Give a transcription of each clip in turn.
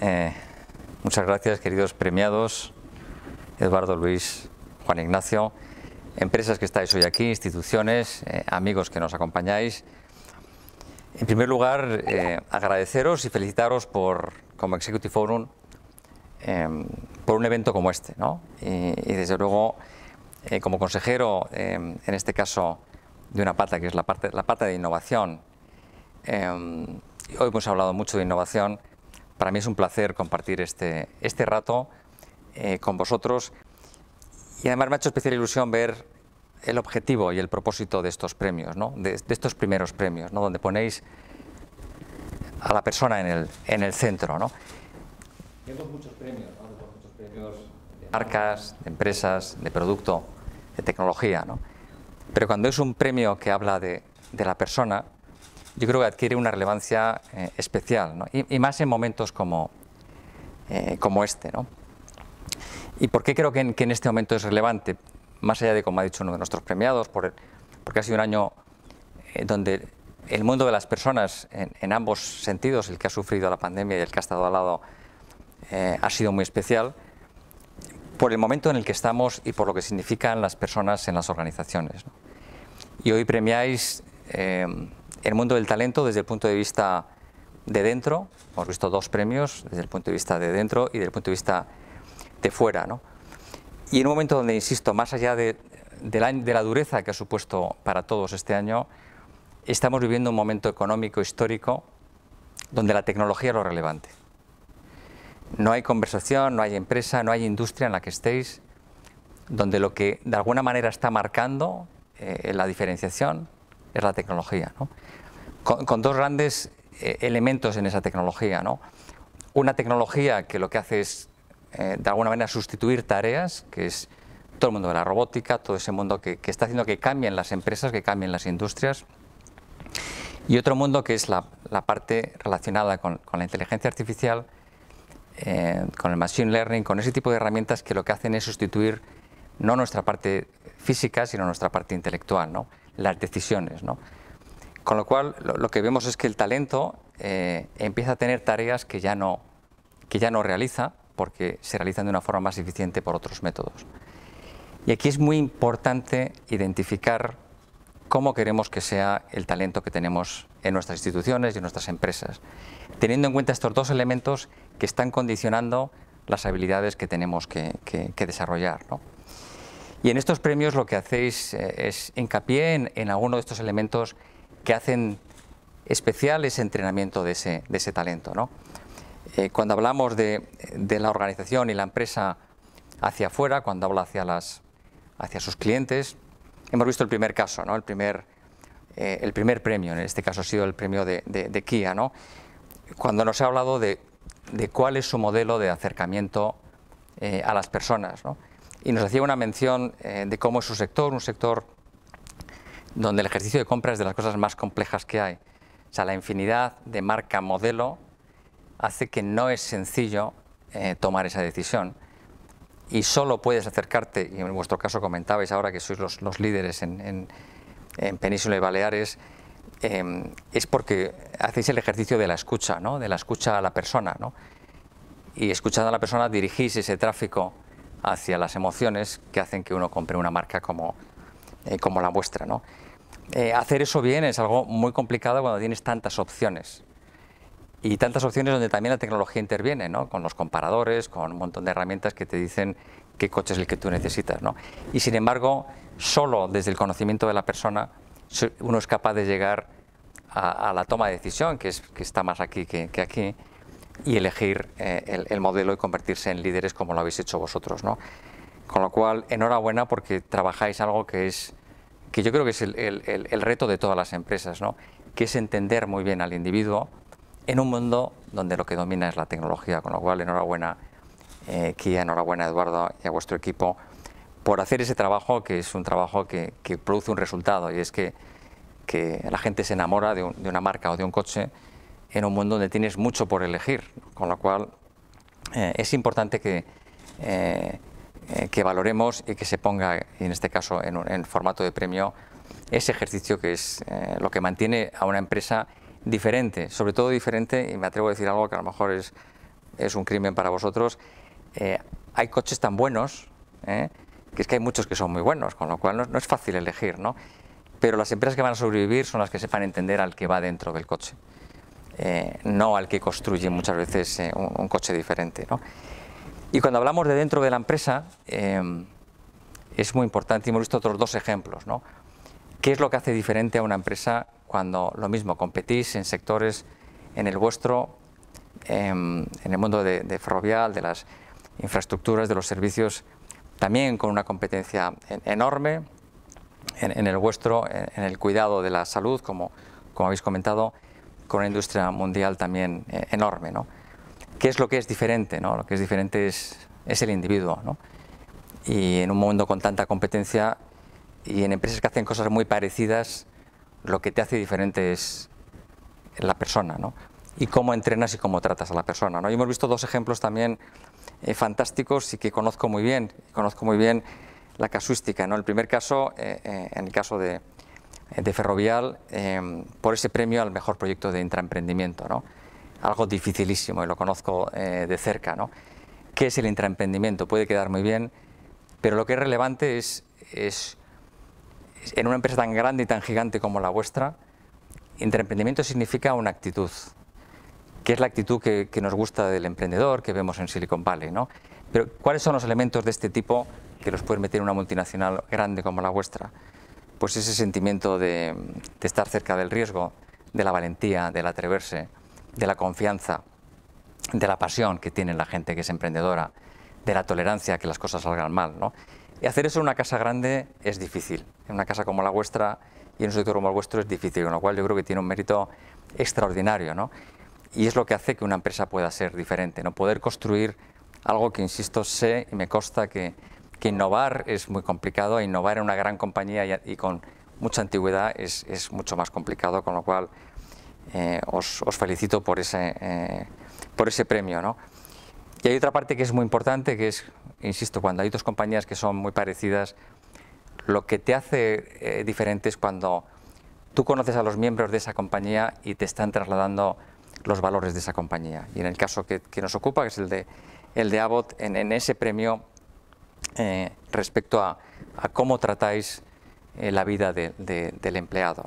Eh, muchas gracias queridos premiados, Eduardo Luis, Juan Ignacio, empresas que estáis hoy aquí, instituciones, eh, amigos que nos acompañáis. En primer lugar, eh, agradeceros y felicitaros por, como Executive Forum em, por un evento como este. Y, y, desde luego, como consejero, em, en este caso, de una pata que es la, parte, la pata de innovación, em, hoy hemos hablado mucho de innovación para mí es un placer compartir este, este rato eh, con vosotros y además me ha hecho especial ilusión ver el objetivo y el propósito de estos premios, ¿no? de, estos primeros premios, ¿no? donde ponéis a la persona en el, en el centro. ¿no? Tenemos muchos premios, muchos premios de marcas, de empresas, de producto, de tecnología, ¿no? pero cuando es un premio que habla de, de la persona, yo creo que adquiere una relevancia eh, especial, y, más en momentos como, eh, como este. ¿no? ¿Y por qué creo que en, que en, este momento es relevante? Más allá de, como ha dicho uno de nuestros premiados, por porque ha sido un año eh, donde el mundo de las personas, en, ambos sentidos, el que ha sufrido la pandemia y el que ha estado al lado, ha sido muy especial, por el momento en el que estamos y por lo que significan las personas en las organizaciones. Y hoy premiáis el mundo del talento desde el punto de vista de dentro, hemos visto dos premios, desde el punto de vista de dentro y desde el punto de vista de fuera. Y en un momento donde, insisto, más allá de, la, dureza que ha supuesto para todos este año, estamos viviendo un momento económico histórico donde la tecnología es lo relevante. No hay conversación, no hay empresa, no hay industria en la que estéis, donde lo que de alguna manera está marcando eh, la diferenciación es la tecnología. Con, dos grandes eh, elementos en esa tecnología. Una tecnología que lo que hace es, eh, de alguna manera, sustituir tareas, que es todo el mundo de la robótica, todo ese mundo que, está haciendo que cambien las empresas, que cambien las industrias. Y otro mundo que es la, parte relacionada con, la inteligencia artificial, eh, con el machine learning, con ese tipo de herramientas que lo que hacen es sustituir no nuestra parte física, sino nuestra parte intelectual las decisiones. ¿no? Con lo cual, lo, que vemos es que el talento eh, empieza a tener tareas que ya, no, que ya no realiza porque se realizan de una forma más eficiente por otros métodos. Y aquí es muy importante identificar cómo queremos que sea el talento que tenemos en nuestras instituciones y en nuestras empresas, teniendo en cuenta estos dos elementos que están condicionando las habilidades que tenemos que, desarrollar. Y en estos premios lo que hacéis eh, es hincapié en, alguno de estos elementos que hacen especial ese entrenamiento de ese, de ese talento. ¿no? Eh, cuando hablamos de, la organización y la empresa hacia afuera, cuando habla hacia, las, hacia sus clientes, hemos visto el primer caso, ¿no? el, primer, eh, el primer premio, en este caso ha sido el premio de, Kia, ¿no? cuando nos ha hablado de, cuál es su modelo de acercamiento a las personas. ¿no? y nos hacía una mención eh, de cómo es su sector, un sector donde el ejercicio de compra es de las cosas más complejas que hay. O sea, la infinidad de marca modelo hace que no es sencillo eh, tomar esa decisión y solo puedes acercarte, y en vuestro caso comentabais ahora que sois los, líderes en, en, en, Península y Baleares, em, es porque hacéis el ejercicio de la escucha, ¿no? de la escucha a la persona. ¿no? Y escuchando a la persona dirigís ese tráfico hacia las emociones que hacen que uno compre una marca como, eh, la vuestra. Eh, hacer eso bien es algo muy complicado cuando tienes tantas opciones. Y tantas opciones donde también la tecnología interviene, ¿no? con los comparadores, con un montón de herramientas que te dicen qué coche es el que tú necesitas. Y sin embargo, solo desde el conocimiento de la persona uno es capaz de llegar a, la toma de decisión, que, es, está más aquí que, que aquí, y elegir eh, el, modelo y convertirse en líderes como lo habéis hecho vosotros. ¿no? Con lo cual, enhorabuena porque trabajáis algo que es que yo creo que es el, reto de todas las empresas, ¿no? que es entender muy bien al individuo en un mundo donde lo que domina es la tecnología. Con lo cual, enhorabuena, eh, Kia, enhorabuena, Eduardo, y a vuestro equipo por hacer ese trabajo, que es un trabajo que, produce un resultado, y es que, la gente se enamora de una marca o de un coche en un mundo donde tienes mucho por elegir, con lo cual eh, es importante que, eh, eh, que valoremos y que se ponga, en este caso en, formato de premio, ese ejercicio que es lo que mantiene a una empresa diferente, sobre todo diferente, y me atrevo a decir algo que a lo mejor es, es un crimen para vosotros, hay coches tan buenos, que es que hay muchos que son muy buenos, con lo cual no, es fácil elegir, ¿no? pero las empresas que van a sobrevivir son las que sepan entender al que va dentro del coche. Eh, no al que construye muchas veces eh, un, coche diferente. Y cuando hablamos de dentro de la empresa, eh, es muy importante, y hemos visto otros dos ejemplos, ¿Qué es lo que hace diferente a una empresa cuando lo mismo, competís en sectores, en el vuestro, em, en el mundo de, de ferrovial, de las infraestructuras, de los servicios, también con una competencia enorme, en, el vuestro, en, el cuidado de la salud, como habéis comentado, con una industria mundial también eh, enorme. ¿no? ¿Qué es lo que es diferente? ¿no? Lo que es diferente es, es el individuo. ¿no? Y en un mundo con tanta competencia y en empresas que hacen cosas muy parecidas, lo que te hace diferente es la persona. ¿no? Y cómo entrenas y cómo tratas a la persona. ¿no? Y hemos visto dos ejemplos también eh, fantásticos y que conozco muy bien. Conozco muy bien la casuística. ¿no? El primer caso, eh, en el caso de, eh, de Ferrovial eh, por ese premio al mejor proyecto de intraemprendimiento. ¿no? Algo dificilísimo y lo conozco eh, de cerca. ¿no? ¿Qué es el intraemprendimiento? Puede quedar muy bien, pero lo que es relevante es, en una empresa tan grande y tan gigante como la vuestra, intraemprendimiento significa una actitud, que es la actitud que, nos gusta del emprendedor, que vemos en Silicon Valley. ¿no? Pero ¿cuáles son los elementos de este tipo que los puede meter en una multinacional grande como la vuestra? pues ese sentimiento de, estar cerca del riesgo, de la valentía, del atreverse, de la confianza, de la pasión que tiene la gente que es emprendedora, de la tolerancia a que las cosas salgan mal. Y hacer eso en una casa grande es difícil. En una casa como la vuestra y en un sector como el vuestro es difícil, con lo cual yo creo que tiene un mérito extraordinario. Y es lo que hace que una empresa pueda ser diferente, ¿no? poder construir algo que, insisto, sé y me consta que que innovar es muy complicado, e innovar en una gran compañía y, con mucha antigüedad es, es, mucho más complicado, con lo cual eh, os, os, felicito por ese, eh, por ese premio. ¿no? Y hay otra parte que es muy importante, que es, insisto, cuando hay dos compañías que son muy parecidas, lo que te hace eh, diferente es cuando tú conoces a los miembros de esa compañía y te están trasladando los valores de esa compañía. Y en el caso que, nos ocupa, que es el de, el de Abbott, en, en ese premio eh, respecto a, cómo tratáis eh, la vida del empleado.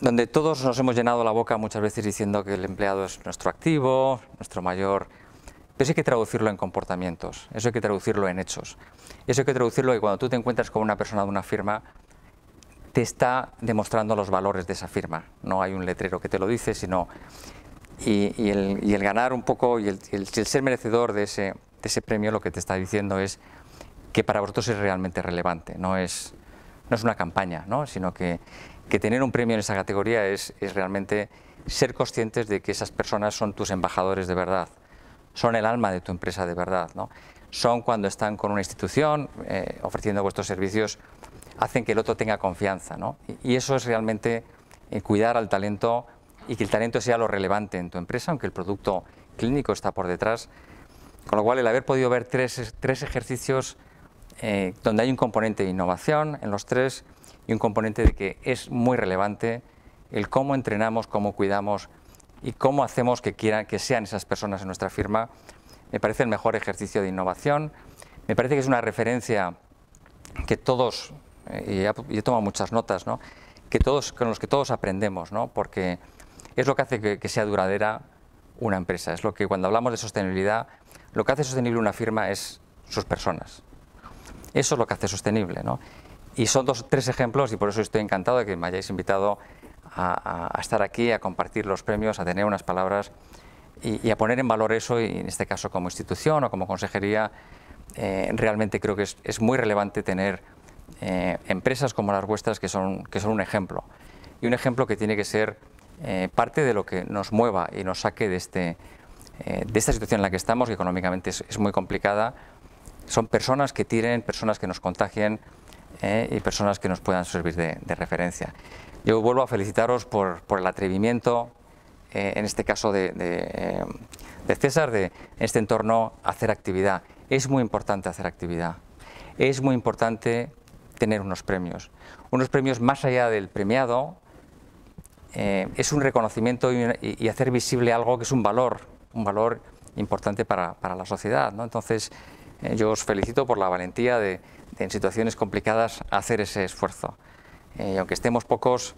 Donde todos nos hemos llenado la boca muchas veces diciendo que el empleado es nuestro activo, nuestro mayor... Pero eso hay que traducirlo en comportamientos, eso hay que traducirlo en hechos. Eso hay que traducirlo que cuando tú te encuentras con una persona de una firma, te está demostrando los valores de esa firma. No hay un letrero que te lo dice, sino... Y, el, ganar un poco y el ser merecedor de ese, ese premio lo que te está diciendo es que para vosotros es realmente relevante, no es, no es una campaña, ¿no? sino que, que, tener un premio en esa categoría es, es realmente ser conscientes de que esas personas son tus embajadores de verdad, son el alma de tu empresa de verdad, ¿no? son cuando están con una institución eh, ofreciendo vuestros servicios, hacen que el otro tenga confianza. ¿no? Y, eso es realmente eh, cuidar al talento y que el talento sea lo relevante en tu empresa, aunque el producto clínico está por detrás, con lo cual, el haber podido ver tres, ejercicios eh, donde hay un componente de innovación en los tres y un componente de que es muy relevante el cómo entrenamos, cómo cuidamos y cómo hacemos que, quieran, que sean esas personas en nuestra firma, me parece el mejor ejercicio de innovación. Me parece que es una referencia que todos, eh, y he tomado muchas notas, que todos, con los que todos aprendemos, ¿no? porque es lo que hace que, que sea duradera una empresa. Es lo que cuando hablamos de sostenibilidad lo que hace sostenible una firma es sus personas. Eso es lo que hace sostenible. ¿no? Y son dos, tres ejemplos y por eso estoy encantado de que me hayáis invitado a, estar aquí, a compartir los premios, a tener unas palabras y, a poner en valor eso, y en este caso como institución o como consejería, eh, realmente creo que es, muy relevante tener eh, empresas como las vuestras que son, que son un ejemplo. Y un ejemplo que tiene que ser eh, parte de lo que nos mueva y nos saque de este, eh, de esta situación en la que estamos, que económicamente es, muy complicada, son personas que tiren, personas que nos contagien eh, y personas que nos puedan servir de, referencia. Yo vuelvo a felicitaros por, el atrevimiento, eh, en este caso de, César, de este entorno, hacer actividad. Es muy importante hacer actividad. Es muy importante tener unos premios. Unos premios más allá del premiado, es un reconocimiento y, y hacer visible algo que es un valor un valor importante para, para la sociedad. ¿no? Entonces, eh, yo os felicito por la valentía de, en situaciones complicadas hacer ese esfuerzo. Eh, y aunque estemos pocos,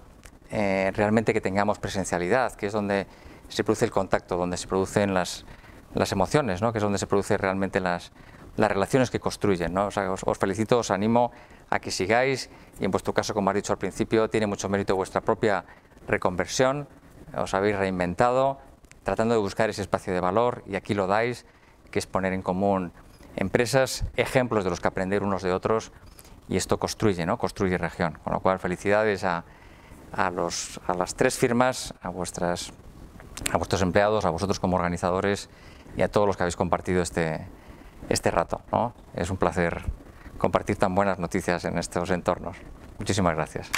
eh, realmente que tengamos presencialidad, que es donde se produce el contacto, donde se producen las, las emociones, ¿no? que es donde se producen realmente las, las relaciones que construyen. ¿no? os, os, felicito, os animo a que sigáis y en vuestro caso, como has dicho al principio, tiene mucho mérito vuestra propia reconversión, os habéis reinventado tratando de buscar ese espacio de valor, y aquí lo dais, que es poner en común empresas, ejemplos de los que aprender unos de otros, y esto construye, ¿no? Construye región. Con lo cual, felicidades a, a, las tres firmas, a, vuestras, a vuestros empleados, a vosotros como organizadores y a todos los que habéis compartido este, este rato. Es un placer compartir tan buenas noticias en estos entornos. Muchísimas gracias.